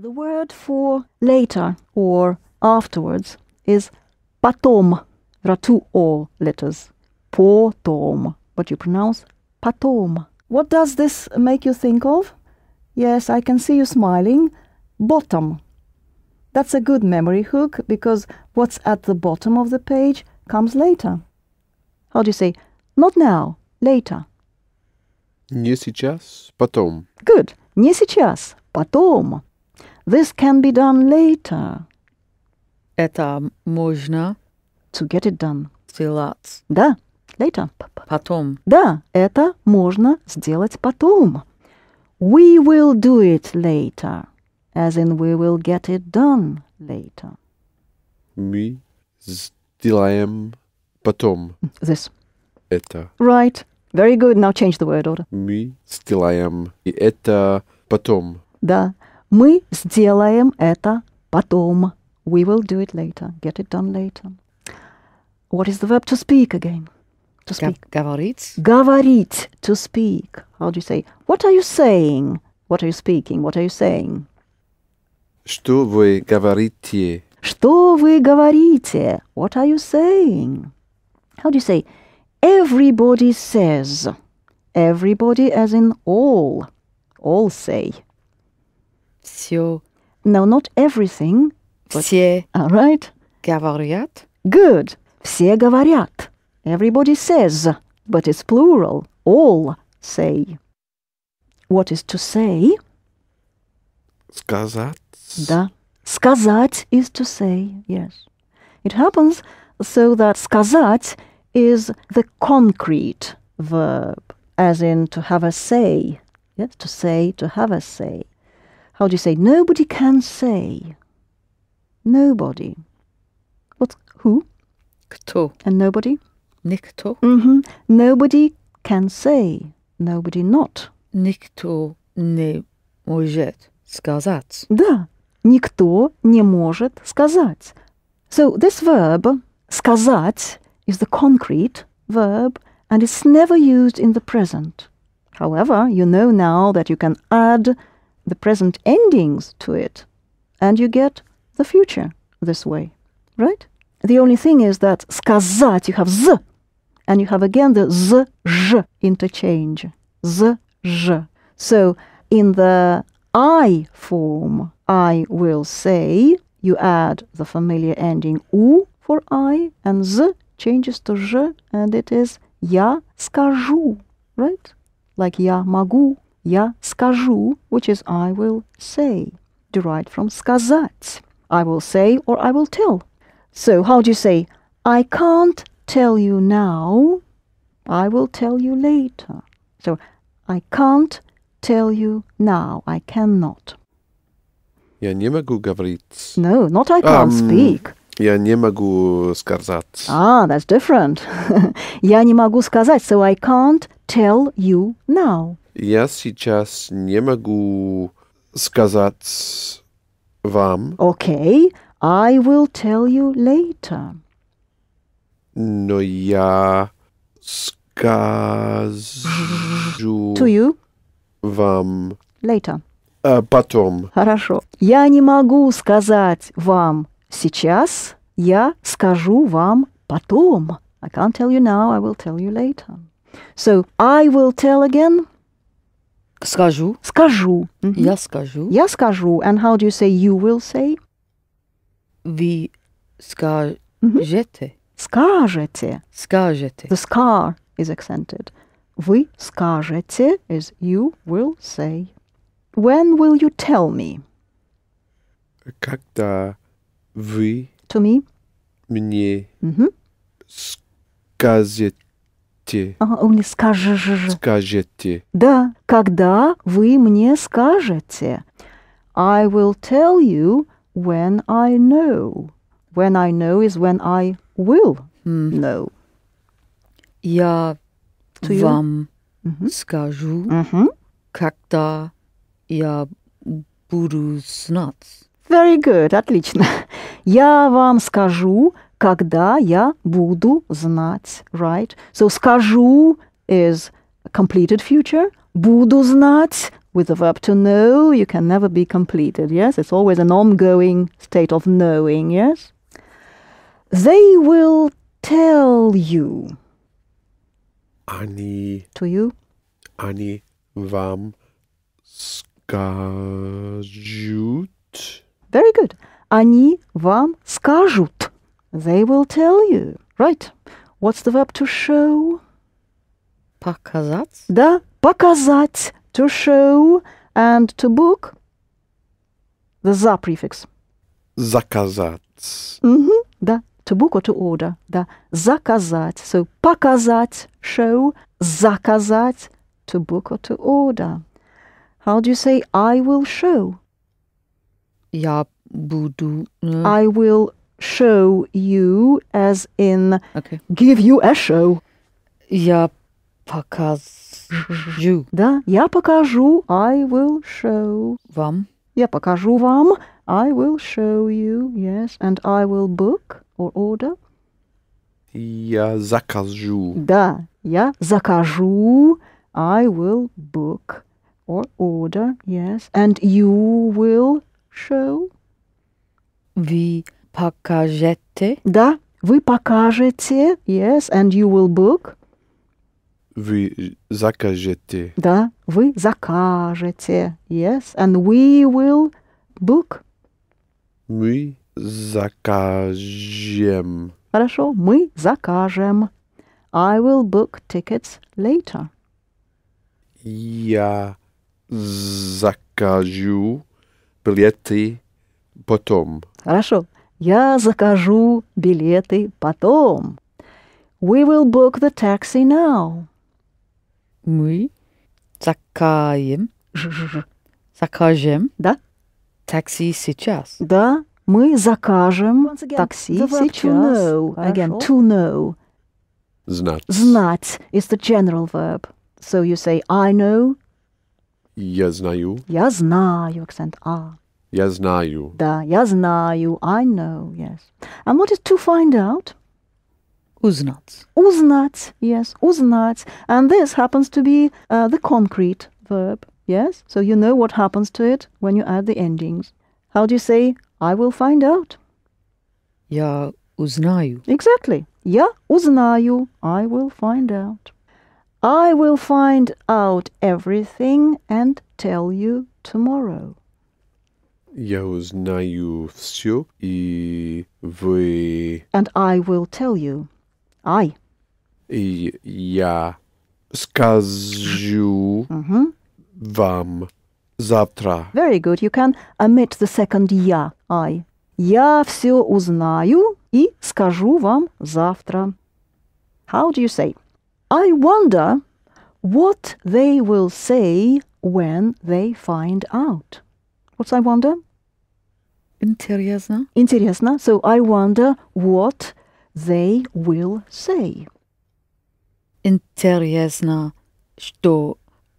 The word for later or afterwards is patom. There are two O letters. Potom, but you pronounce patom. What does this make you think of? Yes, I can see you smiling. Bottom. That's a good memory hook because what's at the bottom of the page comes later. How do you say? Not now, later. Не сейчас, потом. Good. Не сейчас, потом. This can be done later. Это можно. To get it done. Сделать. Да, later. Потом. Да, это можно сделать потом. We will do it later. As in we will get it done later. Мы сделаем потом. This. Это. Right. Very good. Now change the word order. Мы сделаем это потом. Да, Мы сделаем это потом. We will do it later. Get it done later. What is the verb to speak again? To speak. Говорить. Говорить. To speak. How do you say? What are you saying? What are you speaking? What are you saying? Что вы говорите? Что вы говорите? What are you saying? How do you say? Everybody says. Everybody as in all. All say все. No, not everything. все. All right. Говорят. Good. Все говорят. Everybody says, but it's plural. All say. What is to say? Сказать. Да. Сказать is to say, yes. It happens so that сказать is the concrete verb, as in to have a say. Yes, to say, to have a say how do you say, nobody can say. Nobody. What's who? Kto. And nobody? Nikto. -hmm. Nobody can say. Nobody not. Никто не может сказать. Да. Никто не может сказать. So this verb, сказать, is the concrete verb and it's never used in the present. However, you know now that you can add the present endings to it, and you get the future this way, right? The only thing is that сказать you have z, and you have again the z z interchange, z z. So in the I form, I will say, you add the familiar ending u for I, and z changes to z, and it is я скажу, right? Like я могу. Я скажу, which is I will say, derived from сказать. I will say or I will tell. So how do you say, I can't tell you now, I will tell you later. So I can't tell you now, I cannot. Я не могу говорить. No, not I can't um, speak. Я не могу сказать. Ah, that's different. Я не могу сказать, so I can't tell you now. я сейчас не могу сказать вам. Okay, I will tell you later. Но я скажу to you вам later. Э, потом. Хорошо. Я не могу сказать вам сейчас. Я скажу вам потом. I can't tell you now. I will tell you later. So I will tell again. Скажу. Скажу. Mm -hmm. Я скажу. Я скажу. And how do you say you will say? Ви скажете. Mm -hmm. Скажете. Скажете. The scar is accented. Вы скажете is you will say. When will you tell me? Когда вы to me мне mm -hmm. скажете скажете. Ага, мне скажешь. Скажете. Да, когда вы мне скажете. I will tell you when I know. When I know is when I will know. Я to вам you? скажу, mm -hmm. когда я буду знать. Very good, отлично. Я вам скажу, когда я буду знать, right? So скажу is completed future. Буду знать with the verb to know, you can never be completed, yes? It's always an ongoing state of knowing, yes? They will tell you. Они... To you. Они вам скажут. Very good. Они вам скажут. They will tell you. Right. What's the verb to show? Показать. Да, показать, to show, and to book, the za prefix. Заказать. Mm-hmm, да, to book or to order, да. Заказать, so показать, show, заказать, to book or to order. How do you say I will show? Я буду... I will show you as in okay. give you a show. Я покажу. Да, я покажу, I will show. Вам. Я покажу вам, I will show you, yes, and I will book or order. Я закажу. Да, я закажу, I will book or order, yes, and you will show. We покажете? Да, вы покажете, yes, and you will book. Вы закажете. Да, вы закажете, yes, and we will book. Мы закажем. Хорошо, мы закажем. I will book tickets later. Я закажу билеты потом. Хорошо. Я закажу билеты потом. We will book the taxi now. Мы закаем. Закажем. Да. Такси сейчас. Да, мы закажем again, такси сейчас. To know. Again, to know. Знать. Знать is the general verb. So you say I know. Я знаю. Я знаю, accent А. Я знаю. Да, я знаю. I know, yes. And what is to find out? Узнать. Узнать, yes, узнать. And this happens to be uh, the concrete verb, yes? So you know what happens to it when you add the endings. How do you say, I will find out? Я узнаю. Exactly. Я узнаю. I will find out. I will find out everything and tell you tomorrow. Я узнаю все, и вы... And I will tell you. I. И я скажу mm-hmm. вам завтра. Very good. You can omit the second я, I. Я все узнаю и скажу вам завтра. How do you say? I wonder what they will say when they find out. What's I wonder? Интересно. Интересно. So I wonder what they will say. Интересно, что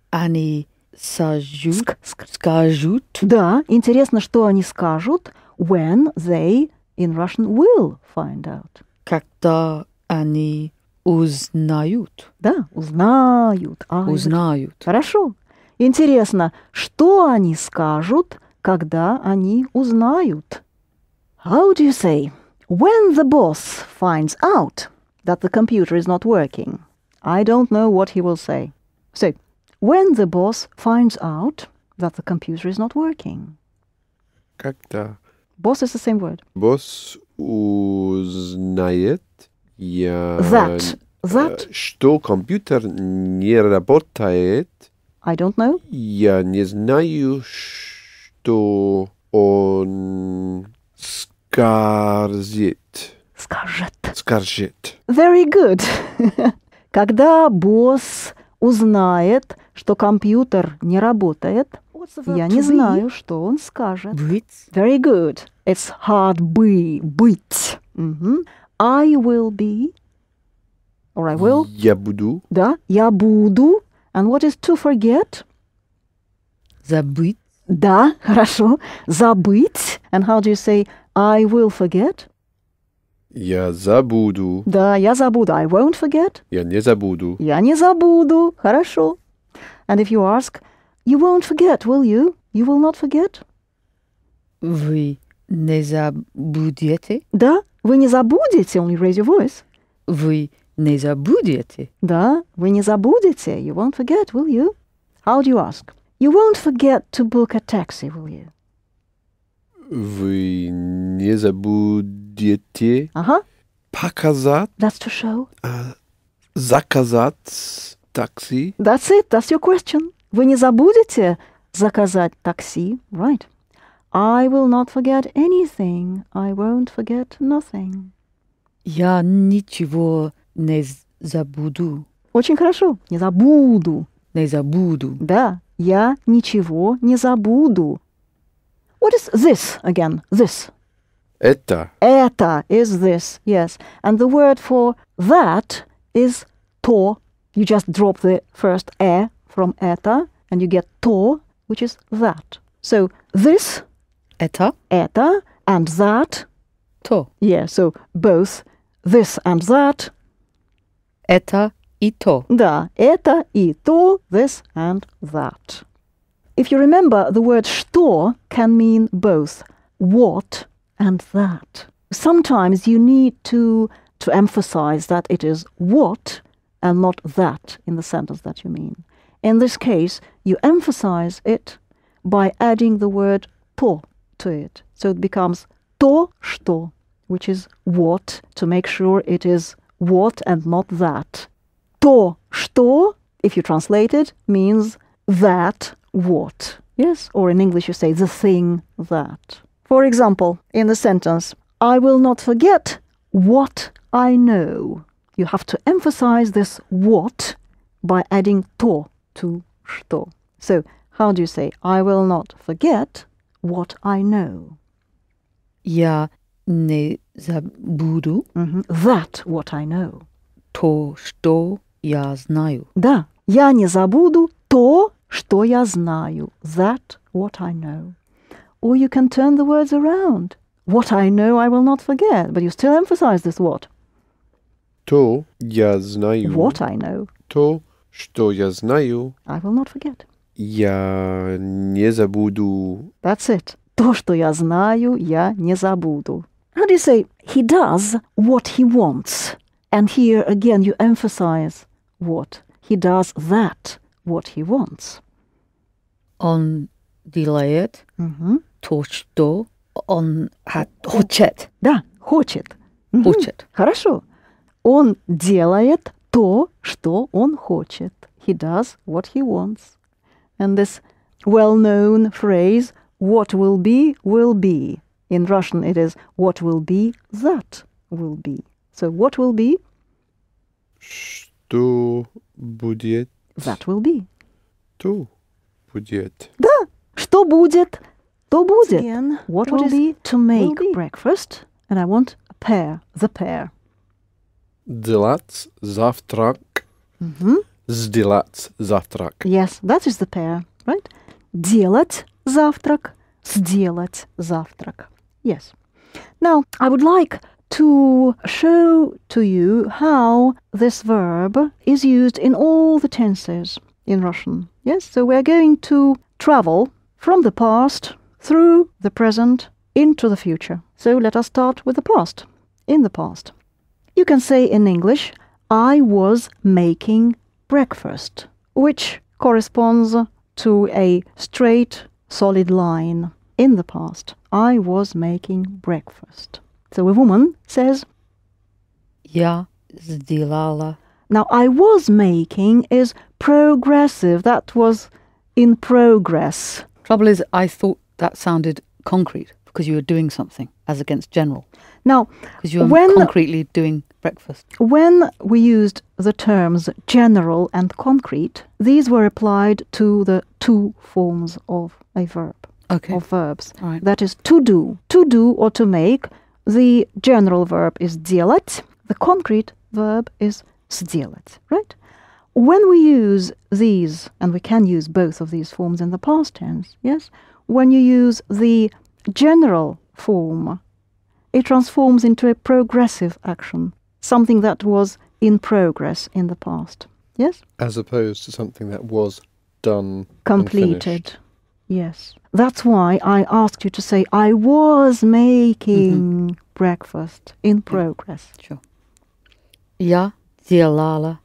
они сажут, ск скажут. Да, интересно, что они скажут when they in Russian will find out. Когда они узнают. Да, узнают. А, узнают. Хорошо. Интересно, что они скажут – когда они узнают. How do you say? When the boss finds out that the computer is not working, I don't know what he will say. So, when the boss finds out that the computer is not working. Когда? Boss is the same word. Boss узнает я... That. That. Э, что компьютер не работает. I don't know. Я не знаю, что что он скажет. Скажет. Скажет. Very good. Когда босс узнает, что компьютер не работает, я не знаю, что он скажет. Быть. Very good. It's hard be, быть. Угу. I will be. Or I will. Я буду. Да, я буду. And what is to forget? Забыть. Да, хорошо. Забыть. And how do you say I will forget? Я забуду. Да, я забуду. I won't forget. Я не забуду. Я не забуду. Хорошо. And if you ask, you won't forget, will you? You will not forget? Вы не забудете? Да, вы не забудете. Only raise your voice. Вы не забудете? Да, вы не забудете. You won't forget, will you? How do you ask? You won't forget to book a taxi, will you? Вы не забудете huh. показать... That's to show. Uh, заказать такси. That's it. That's your question. Вы не забудете заказать такси. Right. I will not forget anything. I won't forget nothing. Я ничего не забуду. Очень хорошо. Не забуду. Не забуду. Да. Я ничего не забуду. What is this again? This. Это. Это is this, yes. And the word for that is то. You just drop the first э from это, and you get то, which is that. So this. Это. Это. And that. то. Yeah, so both this and that. Это и то. Да, это и то, this and that. If you remember, the word что can mean both what and that. Sometimes you need to, to emphasize that it is what and not that in the sentence that you mean. In this case, you emphasize it by adding the word то to it. So it becomes то что, which is what, to make sure it is what and not that то, что, if you translate it, means that what. Yes? Or in English, you say the thing that. For example, in the sentence, I will not forget what I know. You have to emphasize this what by adding to to что. So, how do you say, I will not forget what I know? Я не забуду. That what I know. То, что Я знаю. Да, я не забуду то, что я знаю. That, what I know. Or you can turn the words around. What I know I will not forget, but you still emphasize this what. То я знаю. What I know. То, что я знаю. I will not forget. Я не забуду. That's it. То, что я знаю, я не забуду. How do you say he does what he wants? And here again you emphasize what he does that what he wants. On delayed, mm-hmm. то он хочет. Да, хочет. Хочет. Mm-hmm. Хорошо. Он делает то, что он хочет. He does what he wants. And this well-known phrase, what will be, will be. In Russian it is, what will be, that will be. So what will be? Tu будет... That will be. Tu будет. Да. Что будет? То будет. Again, what, what will be? To make be. breakfast. And I want a pair. The pair. Делать завтрак. Mm-hmm. Сделать завтрак. Yes, that is the pair, right? Делать завтрак. Сделать завтрак. Yes. Now, I would like to show to you how this verb is used in all the tenses in Russian. Yes, so we're going to travel from the past through the present into the future. So let us start with the past. In the past, you can say in English, I was making breakfast, which corresponds to a straight, solid line. In the past, I was making breakfast. So a woman says, Я сделала. Now, I was making is progressive. That was in progress. Trouble is, I thought that sounded concrete because you were doing something as against general. Now, because you were when, concretely doing breakfast. When we used the terms general and concrete, these were applied to the two forms of a verb. Okay. Of verbs. Right. That is to do, to do or to make, the general verb is делать. The concrete verb is сделать, right? When we use these, and we can use both of these forms in the past tense, yes? When you use the general form, it transforms into a progressive action, something that was in progress in the past, yes? As opposed to something that was done, completed. Yes. That's why I asked you to say, I was making mm -hmm. breakfast in progress. Sure. Я делала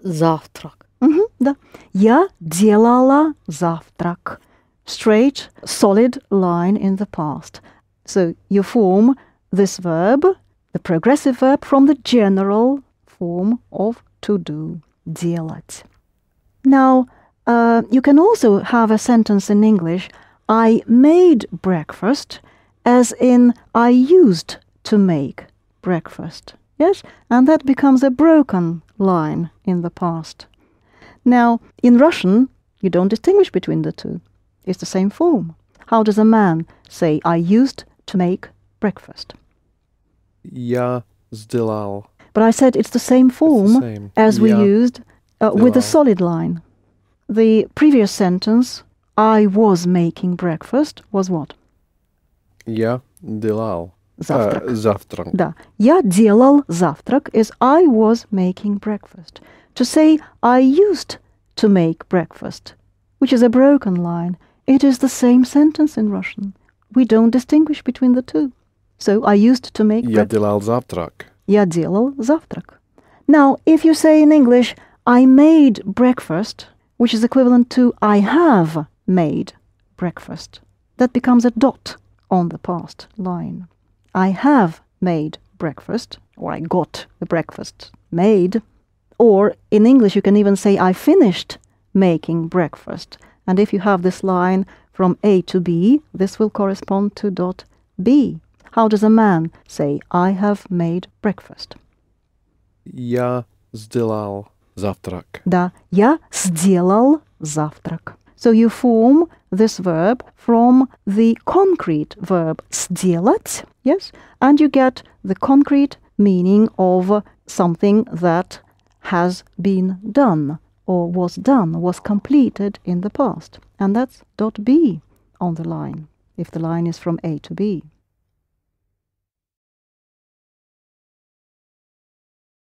завтрак. Mm-hmm, да. Я делала завтрак. Straight, solid line in the past. So you form this verb, the progressive verb, from the general form of to do, делать. Now, uh, you can also have a sentence in English I made breakfast, as in I used to make breakfast. Yes? And that becomes a broken line in the past. Now, in Russian, you don't distinguish between the two, it's the same form. How does a man say, I used to make breakfast? Я сделал. But I said it's the same form the same. as we used uh, with a solid line the previous sentence, I was making breakfast, was what? Я делал. Завтрак. Uh, завтрак. Да. Я делал завтрак is I was making breakfast. To say I used to make breakfast, which is a broken line, it is the same sentence in Russian. We don't distinguish between the two. So I used to make Я делал завтрак. Я делал завтрак. Now, if you say in English, I made breakfast, which is equivalent to I have made breakfast. That becomes a dot on the past line. I have made breakfast, or I got the breakfast made. Or in English, you can even say I finished making breakfast. And if you have this line from A to B, this will correspond to dot B. How does a man say I have made breakfast? Я сделал Завтрак. Да. Я сделал завтрак. So you form this verb from the concrete verb сделать, yes, and you get the concrete meaning of something that has been done or was done, was completed in the past. And that's dot B on the line, if the line is from A to B.